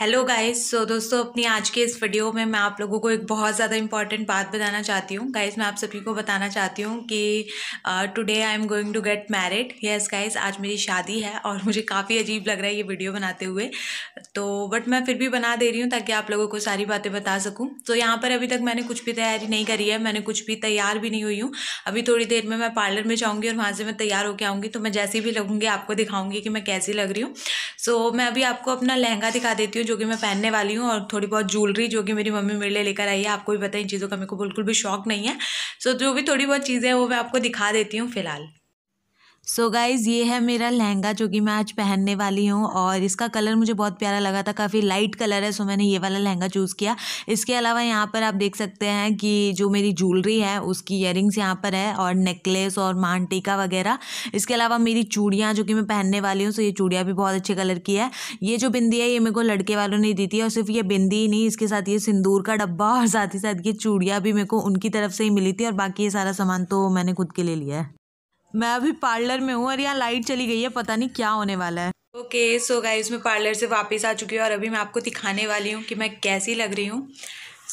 hello guys so दोस्तों अपनी आज के इस वीडियो में मैं आप लोगों को एक बहुत ज़्यादा इंपॉर्टेंट बात बताना चाहती हूँ गाइस मैं आप सभी को बताना चाहती हूँ कि today I am going to get married yes guys आज मेरी शादी है और मुझे काफ़ी अजीब लग रहा है ये वीडियो बनाते हुए तो बट मैं फिर भी बना दे रही हूँ ताकि आप लोगों को सारी बातें बता सकूँ तो यहाँ पर अभी तक मैंने कुछ भी तैयारी नहीं करी है मैंने कुछ भी तैयार भी नहीं हुई हूँ अभी थोड़ी देर में मैं पार्लर में जाऊँगी और वहाँ से मैं तैयार होकर आऊँगी तो मैं जैसी भी लगूँगी आपको दिखाऊँगी कि मैं कैसी लग रही हूँ सो मैं अभी आपको अपना लहंगा दिखा देती हूँ जो कि मैं पहनने वाली हूँ और थोड़ी बहुत ज्वेलरी जो कि मेरी मम्मी मेरे लिए लेकर आई है आपको भी पता है इन चीज़ों का मेरे को बिल्कुल भी शौक नहीं है सो so, जो भी थोड़ी बहुत चीज़ें हैं वो मैं आपको दिखा देती हूँ फ़िलहाल सो so गाइज़ ये है मेरा लहंगा जो कि मैं आज पहनने वाली हूँ और इसका कलर मुझे बहुत प्यारा लगा था काफ़ी लाइट कलर है सो मैंने ये वाला लहंगा चूज़ किया इसके अलावा यहाँ पर आप देख सकते हैं कि जो मेरी ज्वेलरी है उसकी इयर यहाँ पर है और नेकलेस और मान टीका वगैरह इसके अलावा मेरी चूड़ियाँ जो कि मैं पहनने वाली हूँ सो ये चूड़ियाँ भी बहुत अच्छे कलर की है ये जो बिंदी है ये मेरे को लड़के वालों ने दी थी और सिर्फ ये बिंदी ही नहीं इसके साथ ये सिंदूर का डब्बा और साथ ही साथ ये चूड़ियाँ भी मेरे को उनकी तरफ से ही मिली थी और बाकी ये सारा सामान तो मैंने खुद के ले लिया है मैं अभी पार्लर में हूँ और यहाँ लाइट चली गई है पता नहीं क्या होने वाला है ओके सो गाइस मैं पार्लर से वापस आ चुकी हूँ और अभी मैं आपको दिखाने वाली हूँ कि मैं कैसी लग रही हूँ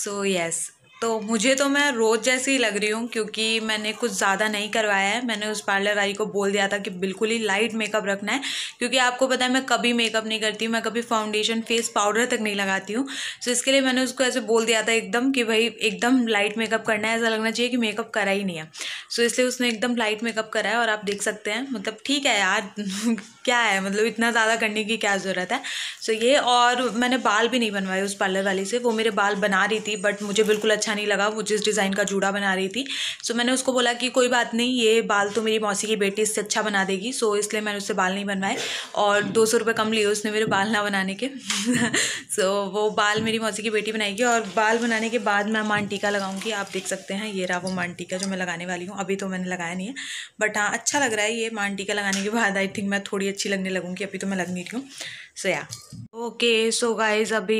सो यस तो मुझे तो मैं रोज़ जैसी ही लग रही हूँ क्योंकि मैंने कुछ ज़्यादा नहीं करवाया है मैंने उस पार्लर वाली को बोल दिया था कि बिल्कुल ही लाइट मेकअप रखना है क्योंकि आपको पता है मैं कभी मेकअप नहीं करती हूँ मैं कभी फाउंडेशन फेस पाउडर तक नहीं लगाती हूँ सो तो इसके लिए मैंने उसको ऐसे बोल दिया था एकदम कि भाई एकदम लाइट मेकअप करना है ऐसा लगना चाहिए कि मेकअप करा ही नहीं है सो तो इसलिए उसने एकदम लाइट मेकअप करा है और आप देख सकते हैं मतलब ठीक है यार क्या है मतलब इतना ज़्यादा करने की क्या ज़रूरत है सो so, ये और मैंने बाल भी नहीं बनवाए उस पार्लर वाली से वो मेरे बाल बना रही थी बट मुझे बिल्कुल अच्छा नहीं लगा वो जिस डिज़ाइन का जूड़ा बना रही थी सो so, मैंने उसको बोला कि कोई बात नहीं ये बाल तो मेरी मौसी की बेटी इससे अच्छा बना देगी सो so, इसलिए मैंने उससे बाल नहीं बनवाए और दो सौ कम लिए उसने मेरे बाल ना बनाने के सो so, वो बाल मेरी मौसी की बेटी बनाएगी और बाल बनाने के बाद मैं मान टीका लगाऊंगी आप देख सकते हैं ये रहा वो मान टीका जो मैं लगाने वाली हूँ अभी तो मैंने लगाया नहीं है बट हाँ अच्छा लग रहा है ये मान टीका लगाने के बाद आई थिंक मैं थोड़ी अच्छी लगने लगूंगी अभी तो मैं लग नहीं रही हूँ सो या ओके सो गाइज अभी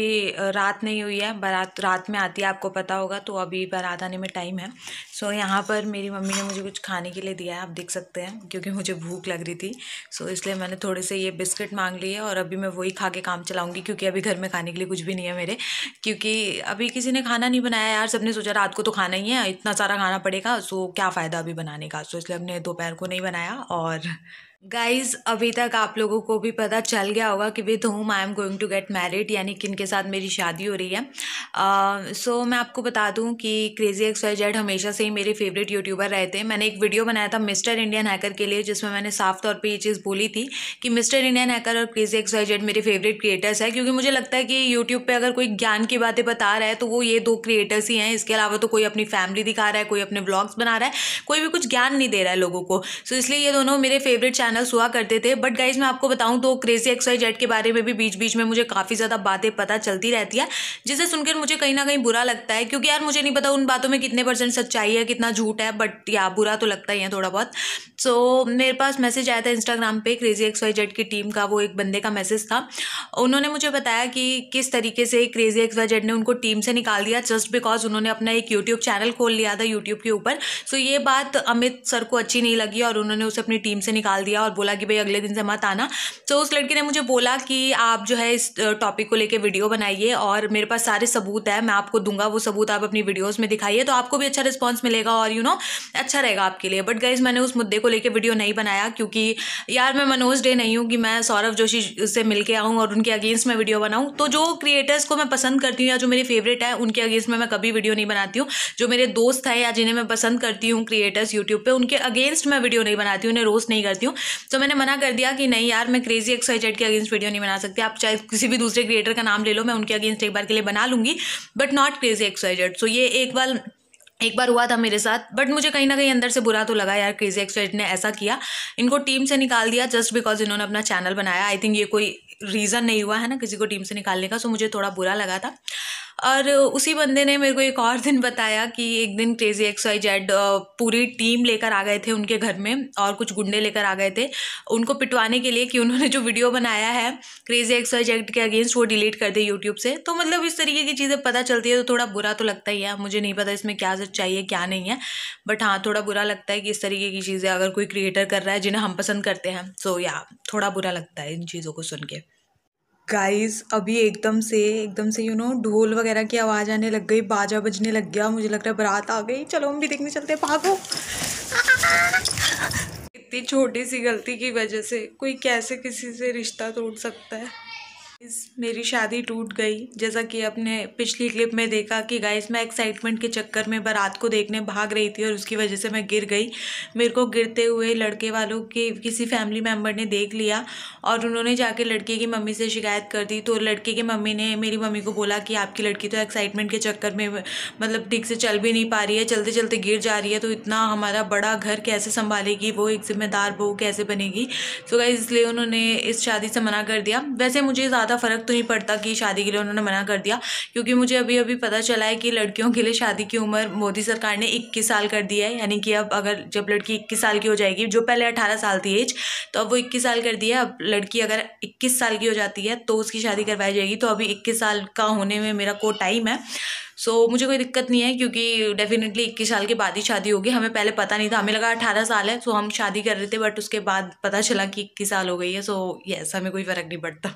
रात नहीं हुई है बारात रात में आती है आपको पता होगा तो अभी बारात आने में टाइम है सो so, यहाँ पर मेरी मम्मी ने मुझे कुछ खाने के लिए दिया है आप देख सकते हैं क्योंकि मुझे भूख लग रही थी सो so, इसलिए मैंने थोड़े से ये बिस्किट मांग लिए और अभी मैं वही खा के काम चलाऊँगी क्योंकि अभी घर में खाने के लिए कुछ भी नहीं है मेरे क्योंकि अभी किसी ने खाना नहीं बनाया यार सबने सोचा रात को तो खाना ही है इतना सारा खाना पड़ेगा सो क्या फ़ायदा अभी बनाने का सो इसलिए हमने दोपहर को नहीं बनाया और गाइज अभी तक आप लोगों को भी पता चल गया होगा कि with home I am going to get married यानी किन के साथ मेरी शादी हो रही है सो uh, so, मैं आपको बता दूं कि क्रेज़ी एक्स वाई जेड हमेशा से ही मेरे फेवरेट यूट्यूबर रहे थे मैंने एक वीडियो बनाया था मिस्टर इंडियन हैकर के लिए जिसमें मैंने साफ तौर पे ये चीज़ बोली थी कि मिस्टर इंडियन हैकर और क्रेज़ी एक्स वाई जेड मेरे फेवरेट क्रिएटर्स है क्योंकि मुझे लगता है कि यूट्यूब पर अगर कोई ज्ञान की बातें बता रहा है तो वो ये दो क्रिएटर्स ही हैं इसके अलावा तो कोई अपनी फैमिली दिखा रहा है कोई अपने ब्लॉग्स बना रहा है कोई भी कुछ ज्ञान नहीं दे रहा है लोगों को सो so, इसलिए ये दोनों मेरे फेवरेट चैनल चैनल हुआ करते थे बट गाइज मैं आपको बताऊँ तो क्रेजी वाई जेड के बारे में भी बीच बीच में मुझे काफ़ी ज़्यादा बातें पता चलती रहती है जिसे सुनकर मुझे कहीं ना कहीं बुरा लगता है क्योंकि यार मुझे नहीं पता उन बातों में कितने परसेंट सच्चाई है कितना झूठ है बट या बुरा तो लगता ही है थोड़ा बहुत सो so, मेरे पास मैसेज आया था इंस्टाग्राम पे क्रेजी वाई जेड की टीम का वो एक बंदे का मैसेज था उन्होंने मुझे बताया कि किस तरीके से क्रेजी वाई जेड ने उनको टीम से निकाल दिया जस्ट बिकॉज उन्होंने अपना एक यूट्यूब चैनल खोल लिया था यूट्यूब के ऊपर सो ये बात अमित सर को अच्छी नहीं लगी और उन्होंने उसे अपनी टीम से निकाल दिया लिया और बोला कि भाई अगले दिन से मत आना तो उस लड़की ने मुझे बोला कि आप जो है इस टॉपिक को लेकर वीडियो बनाइए और मेरे पास सारे सबूत है मैं आपको दूंगा वो सबूत आप अपनी वीडियोज़ में दिखाइए तो आपको भी अच्छा रिस्पॉन्स मिलेगा और यू नो अच्छा रहेगा आपके लिए बट गाइज मैंने उस मुद्दे को लेकर वीडियो नहीं बनाया क्योंकि यार मैं मनोज डे नहीं हूँ कि मैं सौरभ जोशी से मिल के आऊँ और उनके अगेंस्ट में वीडियो बनाऊँ तो जो क्रिएटर्स को मैं पसंद करती हूँ या जो मेरी फेवरेट है उनके अगेंस्ट में मैं कभी वीडियो नहीं बनाती हूँ जो मेरे दोस्त हैं या जिन्हें मैं पसंद करती हूँ क्रिएटर्स यूट्यूब पर उनके अगेंस्ट मैं वीडियो नहीं बनाती हूँ उन्हें रोस्ट नहीं करती हूँ तो मैंने मना कर दिया कि नहीं यार मैं क्रेजी एक्स वाई जेड के अगेंस्ट वीडियो नहीं बना सकती आप चाहे किसी भी दूसरे क्रिएटर का नाम ले लो मैं उनके अगेंस्ट एक बार के लिए बना लूँगी but not Crazy X Y Z so ये एक बार एक बार हुआ था मेरे साथ बट मुझे कहीं ना कहीं अंदर से बुरा तो लगा यार क्रेजी जेड ने ऐसा किया इनको टीम से निकाल दिया जस्ट बिकॉज इन्होंने अपना चैनल बनाया आई थिंक ये कोई रीज़न नहीं हुआ है ना किसी को टीम से निकालने का सो मुझे थोड़ा बुरा लगा था और उसी बंदे ने मेरे को एक और दिन बताया कि एक दिन क्रेजी एक्स वाई जेड पूरी टीम लेकर आ गए थे उनके घर में और कुछ गुंडे लेकर आ गए थे उनको पिटवाने के लिए कि उन्होंने जो वीडियो बनाया है क्रेजी एक्स वाई जेड के अगेंस्ट वो डिलीट कर दे यूट्यूब से तो मतलब इस तरीके की चीज़ें पता चलती है तो थोड़ा बुरा तो लगता ही है मुझे नहीं पता इसमें क्या सच्चाई है क्या नहीं है बट हाँ थोड़ा बुरा लगता है कि इस तरीके की चीज़ें अगर कोई क्रिएटर कर रहा है जिन्हें हम पसंद करते हैं सो या थोड़ा बुरा लगता है इन चीज़ों को सुन के गाइस अभी एकदम से एकदम से यू नो ढोल वगैरह की आवाज़ आने लग गई बाजा बजने लग गया मुझे लग रहा है बारात आ गई चलो हम भी देखने चलते भागो इतनी छोटी सी गलती की वजह से कोई कैसे किसी से रिश्ता तोड़ सकता है मेरी शादी टूट गई जैसा कि आपने पिछली क्लिप में देखा कि गाइस मैं एक्साइटमेंट के चक्कर में बारात को देखने भाग रही थी और उसकी वजह से मैं गिर गई मेरे को गिरते हुए लड़के वालों के किसी फैमिली मेम्बर ने देख लिया और उन्होंने जाके लड़के की मम्मी से शिकायत कर दी तो लड़के की मम्मी ने मेरी मम्मी को बोला कि आपकी लड़की तो एक्साइटमेंट के चक्कर में मतलब ठीक से चल भी नहीं पा रही है चलते चलते गिर जा रही है तो इतना हमारा बड़ा घर कैसे संभालेगी वो एक जिम्मेदार बहू कैसे बनेगी सो गाइज इसलिए उन्होंने इस शादी से मना कर दिया वैसे मुझे ज़्यादा ज़्यादा फ़र्क तो नहीं पड़ता कि शादी के लिए उन्होंने मना कर दिया क्योंकि मुझे अभी अभी पता चला है कि लड़कियों के लिए शादी की उम्र मोदी सरकार ने इक्कीस साल कर दिया है यानी कि अब अगर जब लड़की इक्कीस साल की हो जाएगी जो पहले अठारह साल थी एज तो अब वो इक्कीस साल कर दी है अब लड़की अगर इक्कीस साल की हो जाती है तो उसकी शादी करवाई जाएगी तो अभी इक्कीस साल का होने में मेरा को टाइम है सो so, मुझे कोई दिक्कत नहीं है क्योंकि डेफिनेटली इक्कीस साल के बाद ही शादी होगी हमें पहले पता नहीं था हमें लगा अठारह साल है सो so हम शादी कर रहे थे बट उसके बाद पता चला कि इक्कीस साल हो गई है सो so, यस yes, हमें कोई फ़र्क नहीं पड़ता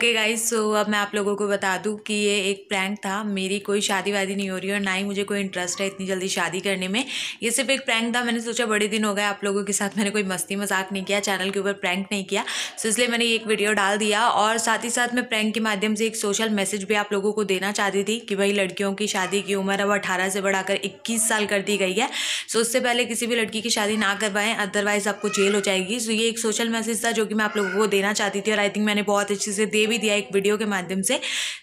ओके गाइस सो अब मैं आप लोगों को बता दूं कि ये एक प्रैंक था मेरी कोई शादी वादी नहीं हो रही और ना ही मुझे कोई इंटरेस्ट है इतनी जल्दी शादी करने में ये सिर्फ एक प्रैंक था मैंने सोचा बड़े दिन हो गए आप लोगों के साथ मैंने कोई मस्ती मजाक नहीं किया चैनल के ऊपर प्रैंक नहीं किया सो इसलिए मैंने एक वीडियो डाल दिया और साथ ही साथ मैं प्रैंक के माध्यम से एक सोशल मैसेज भी आप लोगों को देना चाहती थी कि भाई लड़कियों की शादी की उम्र अब अठारह से बढ़ाकर इक्कीस साल कर दी गई है सो उससे पहले किसी भी लड़की की शादी ना करवाएं अदरवाइज़ आपको जेल हो जाएगी सो ये एक सोशल मैसेज था जो कि मैं आप लोगों को देना चाहती थी और आई थिंक मैंने बहुत अच्छे से दे भी दिया एक वीडियो के माध्यम से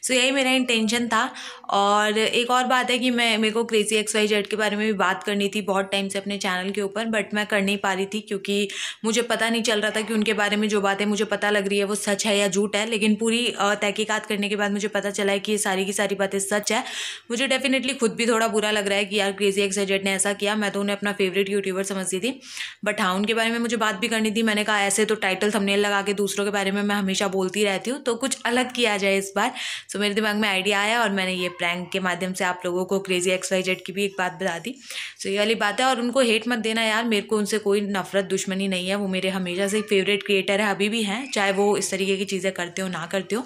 सो यही मेरा इंटेंशन था और एक और बात है कि मैं मेरे को क्रेज़ी एक्स वाई जेड के बारे में भी बात करनी थी बहुत टाइम से अपने चैनल के ऊपर बट मैं कर नहीं पा रही थी क्योंकि मुझे पता नहीं चल रहा था कि उनके बारे में जो बातें मुझे पता लग रही है वो सच है या झूठ है लेकिन पूरी तहकीकत करने के बाद मुझे पता चला है कि ये सारी की सारी बातें सच है मुझे डेफिनेटली खुद भी थोड़ा बुरा लग रहा है कि यार क्रेज़ी एक्स वाई जेड ने ऐसा किया मैं तो उन्हें अपना फेवरेट यूट्यूबर समझती थी बट हाँ उनके बारे में मुझे बात भी करनी थी मैंने कहा ऐसे तो टाइटल थंबनेल लगा के दूसरों के बारे में मैं हमेशा बोलती रहती हूँ तो कुछ अलग किया जाए इस बार सो मेरे दिमाग में आइडिया आया और मैंने ये प्रैंक के माध्यम से आप लोगों को क्रेजी एक्स वाई जेड की भी एक बात बता दी सो ये वाली बात है और उनको हेट मत देना यार मेरे को उनसे कोई नफरत दुश्मनी नहीं है वो मेरे हमेशा से फेवरेट क्रिएटर है अभी भी हैं चाहे वो इस तरीके की चीज़ें करते हो ना करते हो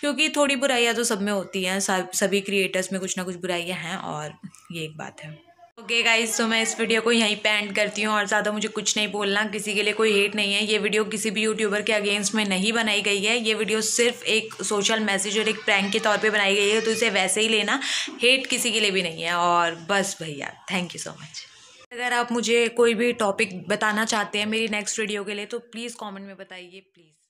क्योंकि थोड़ी बुराइयाँ तो सब में होती हैं सभी क्रिएटर्स में कुछ ना कुछ बुराइयाँ हैं और ये एक बात है ओके गाइज तो मैं इस वीडियो को यहीं पे एंड करती हूँ और ज़्यादा मुझे कुछ नहीं बोलना किसी के लिए कोई हेट नहीं है ये वीडियो किसी भी यूट्यूबर के अगेंस्ट में नहीं बनाई गई है ये वीडियो सिर्फ एक सोशल मैसेज और एक प्रैंक के तौर पे बनाई गई है तो इसे वैसे ही लेना हेट किसी के लिए भी नहीं है और बस भैया थैंक यू सो मच अगर आप मुझे कोई भी टॉपिक बताना चाहते हैं मेरी नेक्स्ट वीडियो के लिए तो प्लीज़ कॉमेंट में बताइए प्लीज़